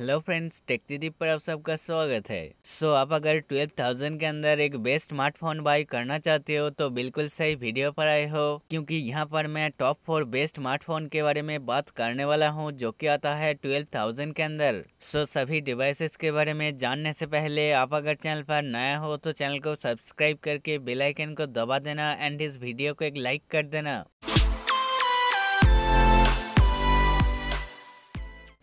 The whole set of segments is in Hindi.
हेलो फ्रेंड्स दीदी पर आप सबका स्वागत है सो so, आप अगर ट्वेल्व थाउजेंड के अंदर एक बेस्ट स्मार्टफोन बाई करना चाहते हो तो बिल्कुल सही वीडियो पर आए हो क्योंकि यहाँ पर मैं टॉप फोर बेस्ट स्मार्टफोन के बारे में बात करने वाला हूँ जो कि आता है ट्वेल्व थाउजेंड के अंदर सो so, सभी डिवाइसेस के बारे में जानने से पहले आप अगर चैनल पर नया हो तो चैनल को सब्सक्राइब करके बेलाइकन को दबा देना एंड इस वीडियो को एक लाइक कर देना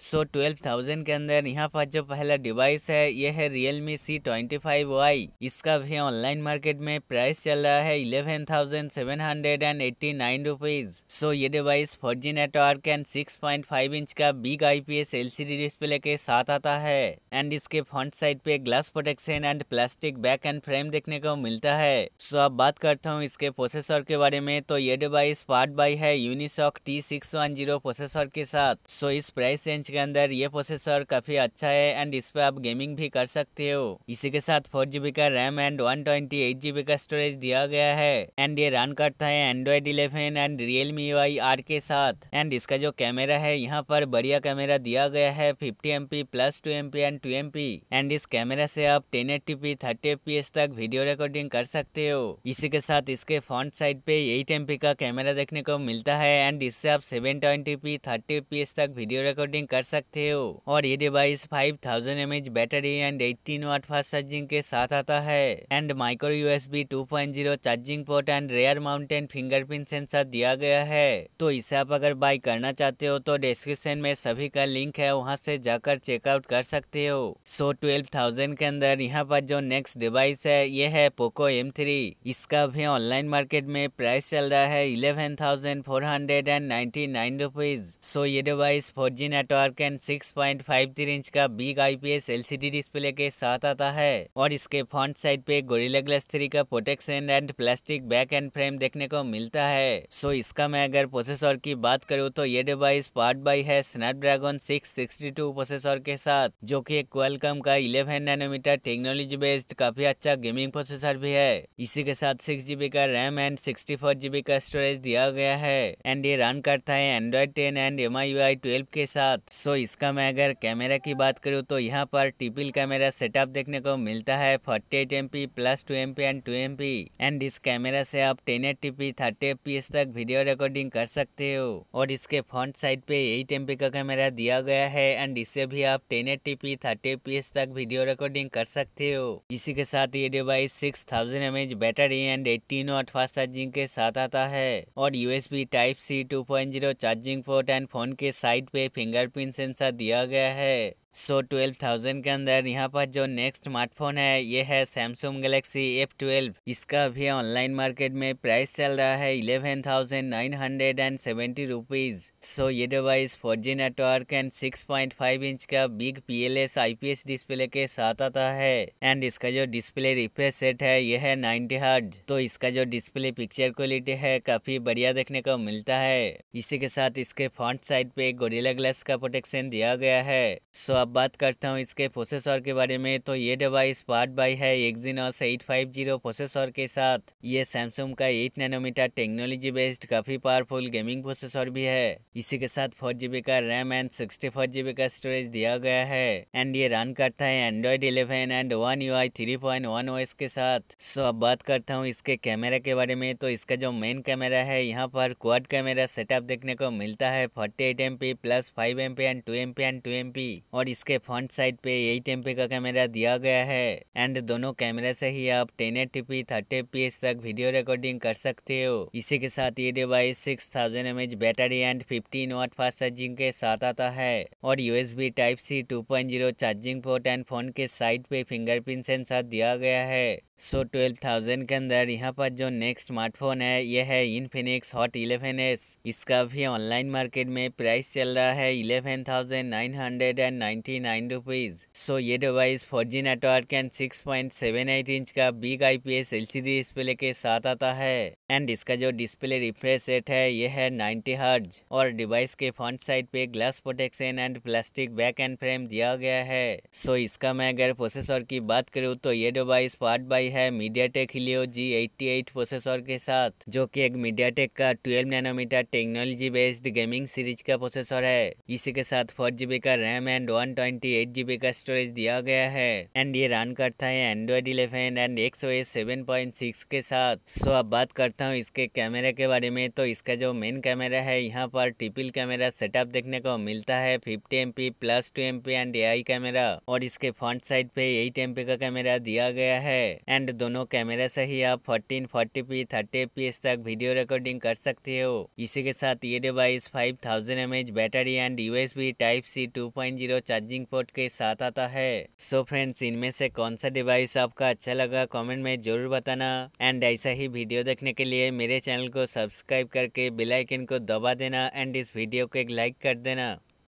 सो ट्वेल्व थाउजेंड के अंदर यहाँ पर जो पहला डिवाइस है ये है Realme C twenty five Y इसका भी ऑनलाइन मार्केट में प्राइस चल रहा है eleven thousand seven hundred and eighty nine rupees so ये device four G network and six point five inch का big I P S L C D display के साथ आता है एंड इसके फ्रंट साइड पे glass protection and plastic back and frame देखने को मिलता है सो अब बात करता हूँ इसके प्रोसेसर के बारे में तो ये डिवाइस पार्ट बाई है Unisoc T six one zero processor के साथ सो इस प्राइस रेंज के अंदर ये प्रोसेसर काफ़ी अच्छा है एंड इस पर आप गेमिंग भी कर सकते हो इसी के साथ फोर जीबी का RAM and one twenty eight GB का स्टोरेज दिया गया है एंड ये रन करता है Android eleven and Realme UI R के साथ एंड इसका जो कैमरा है यहाँ पर बढ़िया कैमरा दिया गया है fifty M P plus two M P and two M P and इस कैमरा से आप ten eighty p thirty F P S तक वीडियो रिकॉर्डिंग कर सकते हो इसी के साथ इसके फ्रंट साइड पे एट एम पी का कैमरा देखने को मिलता है एंड इससे आप seven twenty p thirty F P S तक वीडियो रिकॉर्डिंग कर सकते हो और ये device five thousand M H battery and eighteen watt fast charging के साथ आता है and micro USB 2.0 charging port and rear mounted fingerprint sensor दिया गया है तो इसे आप अगर बाई करना चाहते हो तो डिस्क्रिप्शन में सभी का लिंक है वहाँ से जाकर चेकआउट कर सकते हो सो ट्वेल्व थाउजेंड के अंदर यहाँ पर जो नेक्स्ट डिवाइस है ये है पोको एम थ्री इसका भी ऑनलाइन मार्केट में प्राइस चल रहा है eleven thousand four hundred and ninety nine rupees so ये device four G network can three inch का बिग आईपीएस एलसीडी डिस्प्ले के साथ आता है और इसके फ्रंट साइड पे गोरिल्ला ग्लास थ्री का प्रोटेक्शन and plastic back and frame देखने को मिलता है सो इसका मैं अगर प्रोसेसर की बात करूँ तो ये डिवाइस पार्ट बाई है स्नैपड्रैगन 662 प्रोसेसर के साथ जो की क्वालकॉम का इलेवन नैनोमीटर टेक्नोलॉजी बेस्ड काफी अच्छा गेमिंग प्रोसेसर भी है इसी के साथ सिक्स जीबी का RAM and sixty four GB का स्टोरेज दिया गया है एंड ये रन करता है Android ten and M I twelve के साथ सो सो इसका मैं अगर कैमरा की बात करूँ तो यहाँ पर टिपिल कैमरा सेटअप देखने को मिलता है forty eight M P plus two M P and two M P and इस कैमरा से आप ten eighty p thirty F P S तक वीडियो रिकॉर्डिंग कर सकते हो और इसके फ्रंट साइड पे एट एम पी का कैमरा दिया गया है एंड इससे भी आप ten eighty p thirty F P S तक वीडियो रिकॉर्डिंग कर सकते हो इसी के साथ ये device six thousand M H battery and eighteen watt fast charging के साथ आता है और USB type C two point zero charging port and phone के साइड पे फिंगरप्रिंट सेंसर दिया गया है सो ट्वेल्व थाउजेंड के अंदर यहाँ पर जो नेक्स्ट स्मार्टफोन है ये है सैमसंग गलेक्सी एफ ट्वेल्व इसका अभी ऑनलाइन मार्केट में प्राइस चल रहा है eleven thousand nine hundred and seventy rupees so ये device four G network and six point five inch का big P L S I P S display के साथ आता है एंड इसका जो डिस्प्ले रिफ्रेश सेट है यह है नाइनटी हार्ड तो इसका जो डिस्प्ले पिक्चर क्वालिटी है काफ़ी बढ़िया देखने को मिलता है इसी के साथ इसके फ्रंट साइड पे गोरिल्ला ग्लास का प्रोटेक्शन दिया गया है सो so, अब बात करता हूँ इसके प्रोसेसर के बारे में तो ये डिवाइस पार्ट बाई है Exynos eight five zero processor के साथ ये सैमसंग का एट नैनोमीटर टेक्नोलॉजी बेस्ड काफी पावरफुल गेमिंग प्रोसेसर भी है इसी के साथ फोर जीबी का RAM and sixty four GB का स्टोरेज दिया गया है एंड ये रन करता है Android eleven and one U I three point one S के साथ सो अब बात करता हूँ इसके कैमरा के बारे में तो इसका जो मेन कैमरा है यहाँ पर क्वाड कैमरा सेटअप देखने को मिलता है forty eight M P plus five M P and two M P and two M P और इसके फ्रंट साइड पे एट एम का कैमरा दिया गया है एंड दोनों कैमरा से ही आप टेन एट टीपी थर्टी तक वीडियो रिकॉर्डिंग कर सकते हो इसी के साथ ये device six thousand M H battery and fifteen watt fast charging के साथ आता है और USB type C two point zero charging port and phone के साइड पे फिंगरप्रिंट सेंसर दिया गया है सो ट्वेल्व थाउजेंड के अंदर यहाँ पर जो नेक्स्ट स्मार्टफोन है यह है इनफिनिक्स हॉट इलेवन एस इसका भी ऑनलाइन मार्केट में प्राइस चल रहा है eleven thousand nine hundred and ninety nine rupees so ये device four G network and six point seven eight inch का बिग आईपीएस एलसीडी डिस्प्ले के साथ आता है एंड इसका जो डिस्प्ले रिफ्रेश रेट है ये है नाइन्टी हर्ज और डिवाइस के फ्रंट साइड पे glass protection and plastic back and frame दिया गया है सो so, इसका मैं अगर प्रोसेसर की बात करूँ तो ये डिवाइस पार्ट बाई है MediaTek Helio G eight processor के साथ जो कि एक मीडिया टेक का twelve nanometer technology based gaming series का प्रोसेसर है इसी के साथ फोर जीबी का RAM and one one twenty eight G का स्टोरेज दिया गया है एंड ये रन करता है एंड्रॉइड इलेवन एंड एक सौ सेवन पॉइंट सिक्स के साथ सो अब बात करता हूँ इसके कैमरे के बारे में तो इसका जो मेन कैमरा है यहाँ पर ट्रिपल कैमरा सेटअप देखने को मिलता है fifty M P plus two M P and a camera और इसके फ्रंट साइड पे एट एम का कैमरा दिया गया है एंड दोनों कैमरा से ही आप fourteen forty P thirty P तक वीडियो रिकॉर्डिंग कर सकते हो इसी के साथ ये device five thousand M H battery and USB type C two point zero charging port के साथ आता है सो फ्रेंड्स इनमें से कौन सा डिवाइस आपका अच्छा लगा कमेंट में जरूर बताना एंड ऐसा ही वीडियो देखने के लिए मेरे चैनल को सब्सक्राइब करके बेलाइकन को दबा देना एंड इस वीडियो को एक लाइक कर देना